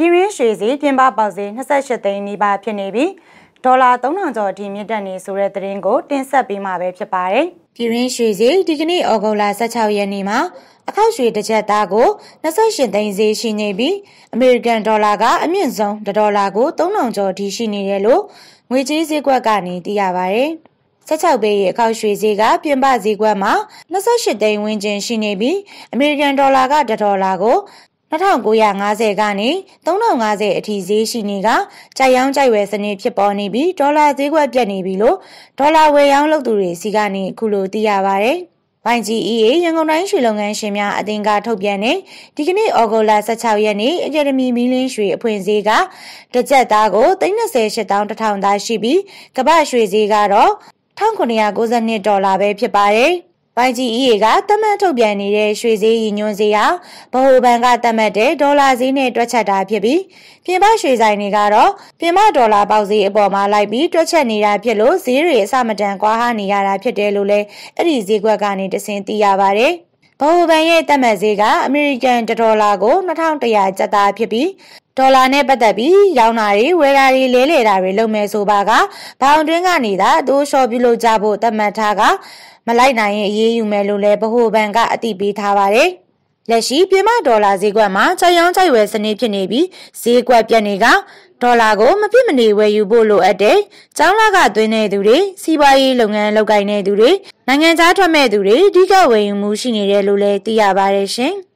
ပြည်ရင်းရွှေစီပြင်ပပေါက်စီ28သိန်းနီးပါးဖြစ်နေပြီးဒေါ်လာ3000ကျော်အထိမြင့်တက်နေဆိုတဲ့သတင်းကိုတင်ဆက်ပေးမှာပဲဖြစ်ပါတယ်။ပြည်ရင်းရွှေစီဒီကနေ့ဩဂုတ်လ16ရက်နေ့မှာအခောက်ရွှေတစ်ချက်သားကို28သိန်းဈေးရှိနေပြီးအမေရိကန်ဒေါ်လာကအမြင့်ဆုံး1ဒေါ်လာကို3000ကျော်အထိရှိနေတယ်လို့ငွေကြေးဈေးကွက်ကနေသိရပါတယ်။16ပေးရဲ့အခောက်ရွှေဈေးကပြင်ပဈေးကွက်မှာ28သိန်းဝန်းကျင်ရှိနေပြီးအမေရိကန်ဒေါ်လာက1ဒေါ်လာကို2950ကနေ3050အထိဈေးရှိနေကကြိုက်ရောင်းကြိုက်ဝယ်စနစ်ဖြစ်ပေါ်နေပြီးဒေါ်လာဈေးကွက်ပြတ်နေပြီလို့ဒေါ်လာဝယ်ရောင်းလုပ်သူတွေစီကနေအခုလိုသိရပါဗျ။ YGEA ရန်ကုန်တိုင်းရွှေလုပ်ငန်းရှင်များအသင်းကထုတ်ပြန်တဲ့ဒီကနေ့ဩဂုတ်လ16ရက်နေ့အကယ်ဒမီမီလင်းရွှေအဖွင့်ဈေးကတစ်ကြက်သားကို38000တောင်း1000သားရှိပြီးကမ္ဘာရွှေဈေးကတော့1992ဒေါ်လာပဲဖြစ်ပါတယ်။ YGEA ကသတ်မှတ်ထုတ်ပြန်နေတဲ့ရွှေဈေးရည်ညွှန်းဈေးဟာဗဟိုဘဏ်ကသတ်မှတ်တဲ့ဒေါ်လာဈေးနဲ့တွက်ချက်တာဖြစ်ပြီးပြင်ပရွှေဆိုင်တွေကတော့ပြင်ပဒေါ်လာပေါက်ဈေးအပေါ်မှာလိုက်ပြီးတွက်ချက်နေတာဖြစ်လို့ဈေးတွေအဆမတန်ကွာဟနေရတာဖြစ်တယ်လို့လည်းအဲ့ဒီဈေးကွက်ကနေတစင်သိရပါတယ်။ဗဟိုဘဏ်ရဲ့တက်မှတ်ဈေးကအမေရိကန်ဒေါ်လာကို2100ကျပ်သားဖြစ်ပြီးဒေါ်လာနဲ့ပတ်သက်ပြီးရောင်းတာတွေဝယ်တာတွေလဲလှယ်တာတွေလုပ်မယ်ဆိုပါကဘောင်တွင်းကနေသာအတိုးလျှော်ပြုလုပ်ကြဖို့သတ်မှတ်ထားကမလိုက်နိုင်ရင်အေးအေးယူမယ်လို့လည်းဗဟိုဘဏ်ကအသိပေးထားပါတယ်လက်ရှိပြမဒေါ်လာဈေးကွက်မှာကြောင်ရောင်းကြိုက်ဝယ်စနစ်ဖြစ်နေပြီးဈေးကွက်ပြက်နေကဒေါ်လာကိုမဖြစ်မနေဝယ်ယူဖို့လိုအပ်တယ်။ကျောင်းလာကသွင်းတဲ့သူတွေ၊စီးပွားရေးလုပ်ငန်းလုပ်ကိုင်တဲ့သူတွေ၊နိုင်ငံသားထွက်မဲ့သူတွေအဓိကဝယ်ယူမှုရှိနေတယ်လို့လည်းသိရပါတယ်ရှင်။